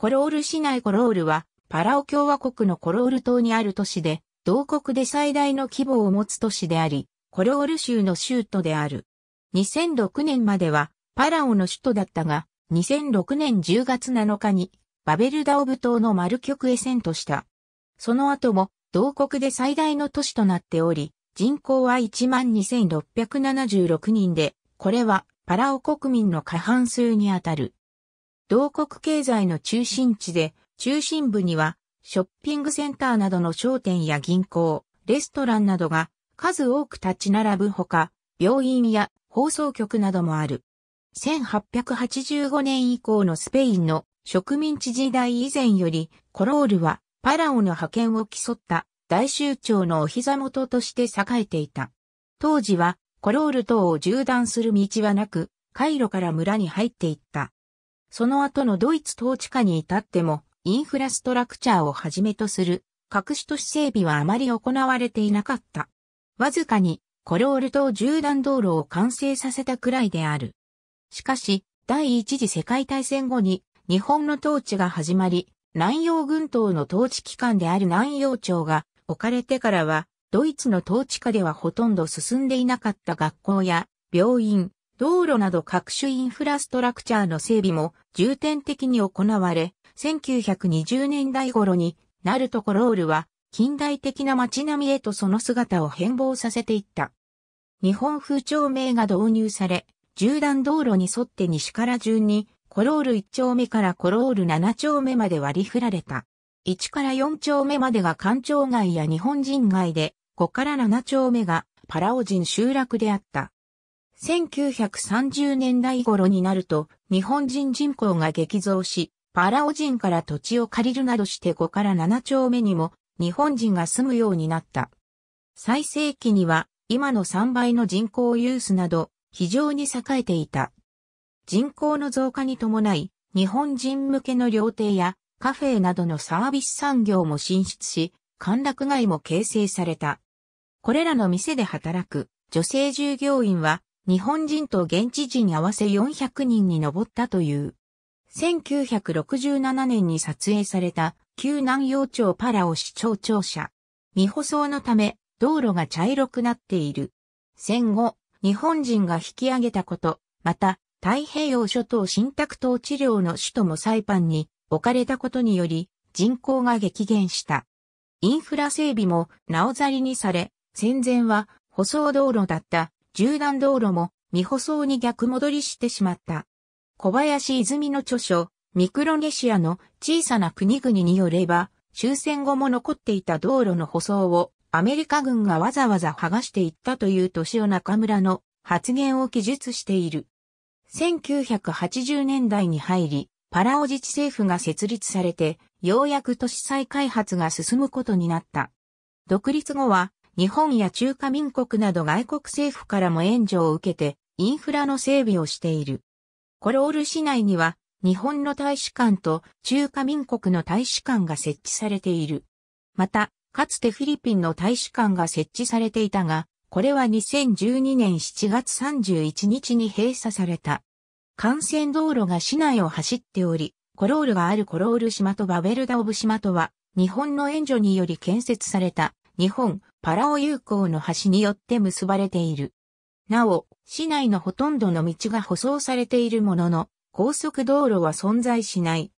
コロール市内コロールは、パラオ共和国のコロール島にある都市で、同国で最大の規模を持つ都市であり、コロール州の州都である。2006年までは、パラオの首都だったが、2006年10月7日に、バベルダオブ島の丸極へ遷都した。その後も、同国で最大の都市となっており、人口は12,676人で、これはパラオ国民の過半数にあたる。同国経済の中心地で、中心部には、ショッピングセンターなどの商店や銀行、レストランなどが数多く立ち並ぶほか、病院や放送局などもある。1885年以降のスペインの植民地時代以前より、コロールはパラオの覇権を競った大州長のお膝元として栄えていた。当時はコロール島を縦断する道はなく、カイロから村に入っていった。その後のドイツ統治下に至っても、インフラストラクチャーをはじめとする、各種都市整備はあまり行われていなかった。わずかに、コロール島縦断道路を完成させたくらいである。しかし、第一次世界大戦後に、日本の統治が始まり、南洋群島の統治機関である南洋町が置かれてからは、ドイツの統治下ではほとんど進んでいなかった学校や病院、道路など各種インフラストラクチャーの整備も重点的に行われ、1920年代頃になるとコロールは近代的な街並みへとその姿を変貌させていった。日本風町名が導入され、縦断道路に沿って西から順にコロール1丁目からコロール7丁目まで割り振られた。1から4丁目までが官庁街や日本人街で、5から7丁目がパラオ人集落であった。1930年代頃になると、日本人人口が激増し、パラオ人から土地を借りるなどして5から7丁目にも日本人が住むようになった。最盛期には今の3倍の人口ユースなど非常に栄えていた。人口の増加に伴い日本人向けの料亭やカフェなどのサービス産業も進出し、歓楽街も形成された。これらの店で働く女性従業員は日本人と現地人合わせ400人に上ったという。1967年に撮影された旧南洋町パラオ市町庁舎。未舗装のため道路が茶色くなっている。戦後、日本人が引き上げたこと、また太平洋諸島新宅島治療の首都もサイパンに置かれたことにより人口が激減した。インフラ整備もなおざりにされ、戦前は舗装道路だった縦断道路も未舗装に逆戻りしてしまった。小林泉の著書、ミクロネシアの小さな国々によれば、終戦後も残っていた道路の舗装をアメリカ軍がわざわざ剥がしていったという年尾中村の発言を記述している。1980年代に入り、パラオ自治政府が設立されて、ようやく都市再開発が進むことになった。独立後は、日本や中華民国など外国政府からも援助を受けて、インフラの整備をしている。コロール市内には、日本の大使館と中華民国の大使館が設置されている。また、かつてフィリピンの大使館が設置されていたが、これは2012年7月31日に閉鎖された。幹線道路が市内を走っており、コロールがあるコロール島とバベルダオブ島とは、日本の援助により建設された日本、パラオ友好の橋によって結ばれている。なお、市内のほとんどの道が舗装されているものの、高速道路は存在しない。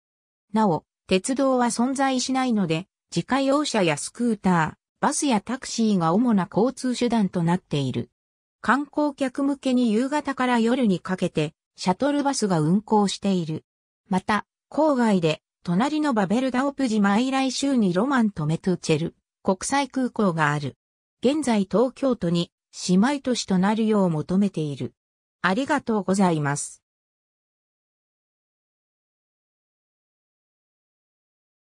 なお、鉄道は存在しないので、自家用車やスクーター、バスやタクシーが主な交通手段となっている。観光客向けに夕方から夜にかけて、シャトルバスが運行している。また、郊外で、隣のバベルダオプジマイライ州にロマンとメトゥチェル、国際空港がある。現在東京都に姉妹都市となるよう求めている。ありがとうございます。